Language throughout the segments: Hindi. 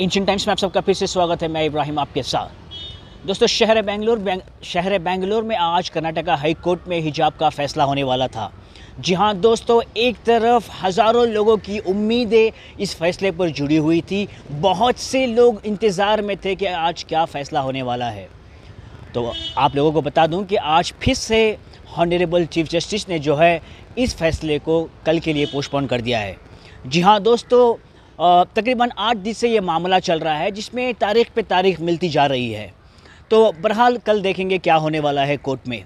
एंशियन टाइम्स में आप सबका फिर से स्वागत है मैं इब्राहिम आपके साथ दोस्तों शहर बेंगलोर बेंग, शहर बेंगलोर में आज कर्नाटका हाई कोर्ट में हिजाब का फैसला होने वाला था जी हाँ दोस्तों एक तरफ हज़ारों लोगों की उम्मीदें इस फैसले पर जुड़ी हुई थी बहुत से लोग इंतज़ार में थे कि आज क्या फ़ैसला होने वाला है तो आप लोगों को बता दूं कि आज फिर से हॉनरेबल चीफ जस्टिस ने जो है इस फैसले को कल के लिए पोस्टपोन कर दिया है जी हाँ दोस्तों तकरीबन आठ दिन से ये मामला चल रहा है जिसमें तारीख पे तारीख मिलती जा रही है तो बहरहाल कल देखेंगे क्या होने वाला है कोर्ट में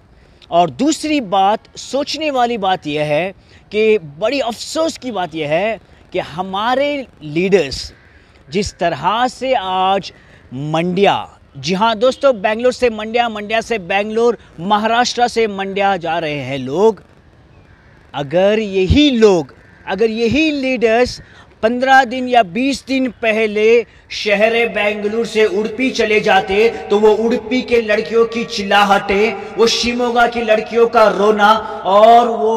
और दूसरी बात सोचने वाली बात यह है कि बड़ी अफसोस की बात यह है कि हमारे लीडर्स जिस तरह से आज मंडिया जी हाँ दोस्तों बेंगलोर से मंडिया मंडिया से बेंगलोर महाराष्ट्र से मंडिया जा रहे हैं लोग अगर यही लोग अगर यही लीडर्स पंद्रह दिन या बीस दिन पहले शहर बेंगलुरु से उड़पी चले जाते तो वो उड़पी के लड़कियों की चिल्लाहटे वो शिमोगा की लड़कियों का रोना और वो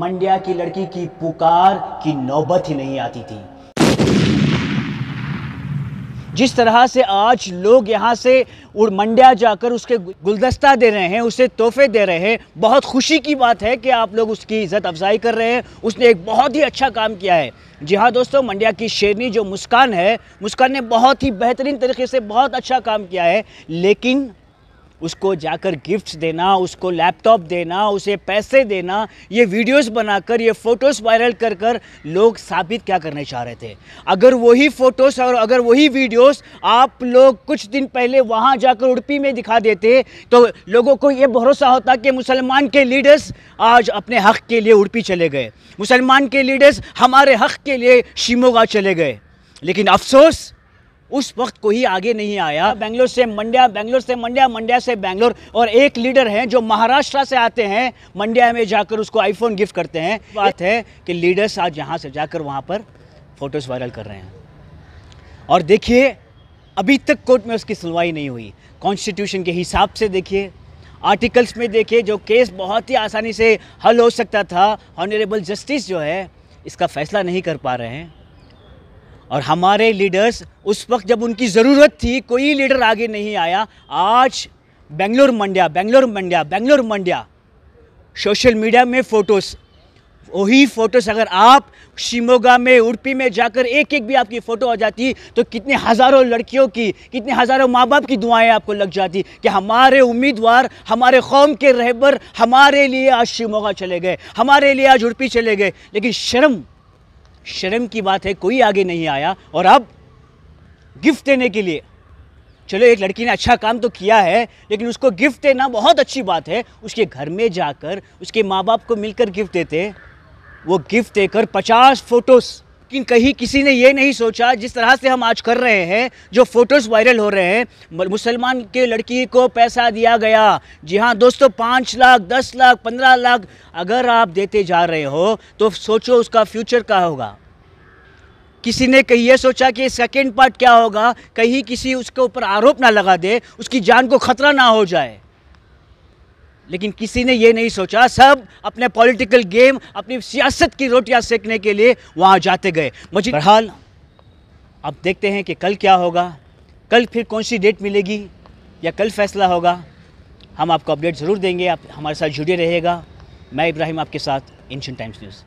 मंडिया की लड़की की पुकार की नौबत ही नहीं आती थी जिस तरह से आज लोग यहाँ से उड़ मंडिया जाकर उसके गुलदस्ता दे रहे हैं उसे तोहफे दे रहे हैं बहुत खुशी की बात है कि आप लोग उसकी इज़्ज़त अफजाई कर रहे हैं उसने एक बहुत ही अच्छा काम किया है जी हाँ दोस्तों मंडिया की शेरनी जो मुस्कान है मुस्कान ने बहुत ही बेहतरीन तरीके से बहुत अच्छा काम किया है लेकिन उसको जाकर गिफ्ट्स देना उसको लैपटॉप देना उसे पैसे देना ये वीडियोस बनाकर ये फ़ोटोज़ वायरल कर कर लोग साबित क्या करने चाह रहे थे अगर वही फ़ोटोज़ और अगर वही वीडियोस आप लोग कुछ दिन पहले वहाँ जाकर उड़पी में दिखा देते तो लोगों को ये भरोसा होता कि मुसलमान के लीडर्स आज अपने हक़ के लिए उड़पी चले गए मुसलमान के लीडर्स हमारे हक़ के लिए शिमोगा चले गए लेकिन अफसोस उस वक्त कोई आगे नहीं आया बेंगलोर से मंड्या बेंगलोर से मंड्या मंड्या से बेंगलोर और एक लीडर हैं जो महाराष्ट्र से आते हैं मंड्या में जाकर उसको आईफोन गिफ्ट करते हैं बात है कि लीडर्स आज यहाँ से जाकर वहाँ पर फोटोज़ वायरल कर रहे हैं और देखिए अभी तक कोर्ट में उसकी सुनवाई नहीं हुई कॉन्स्टिट्यूशन के हिसाब से देखिए आर्टिकल्स में देखिए जो केस बहुत ही आसानी से हल हो सकता था ऑनरेबल जस्टिस जो है इसका फैसला नहीं कर पा रहे हैं और हमारे लीडर्स उस वक्त जब उनकी ज़रूरत थी कोई लीडर आगे नहीं आया आज बेंगलोर मंडिया बेंगलोर मंडिया बेंगलोर मंडिया सोशल मीडिया में फ़ोटोस वही फ़ोटोस अगर आप शिमोगा में उड़पी में जाकर एक एक भी आपकी फ़ोटो आ जाती तो कितने हज़ारों लड़कियों की कितने हज़ारों माँ बाप की दुआएं आपको लग जाती कि हमारे उम्मीदवार हमारे कौम के रहबर हमारे लिए आज शिमोगा चले गए हमारे लिए आज उड़पी चले गए लेकिन शर्म शर्म की बात है कोई आगे नहीं आया और अब गिफ्ट देने के लिए चलो एक लड़की ने अच्छा काम तो किया है लेकिन उसको गिफ्ट देना बहुत अच्छी बात है उसके घर में जाकर उसके माँ बाप को मिलकर गिफ्ट देते वो गिफ्ट देकर पचास फोटोज़ लेकिन कहीं किसी ने ये नहीं सोचा जिस तरह से हम आज कर रहे हैं जो फोटोज़ वायरल हो रहे हैं मुसलमान के लड़की को पैसा दिया गया जी हाँ दोस्तों पाँच लाख दस लाख पंद्रह लाख अगर आप देते जा रहे हो तो सोचो उसका फ्यूचर क्या होगा किसी ने कहीं ये सोचा कि सेकेंड पार्ट क्या होगा कहीं किसी उसके ऊपर आरोप ना लगा दे उसकी जान को खतरा ना हो जाए लेकिन किसी ने ये नहीं सोचा सब अपने पॉलिटिकल गेम अपनी सियासत की रोटियां सेकने के लिए वहाँ जाते गए मुझे बहरहाल अब देखते हैं कि कल क्या होगा कल फिर कौन सी डेट मिलेगी या कल फैसला होगा हम आपको अपडेट ज़रूर देंगे आप हमारे साथ जुड़े रहेगा मैं इब्राहिम आपके साथ एंशन टाइम्स न्यूज़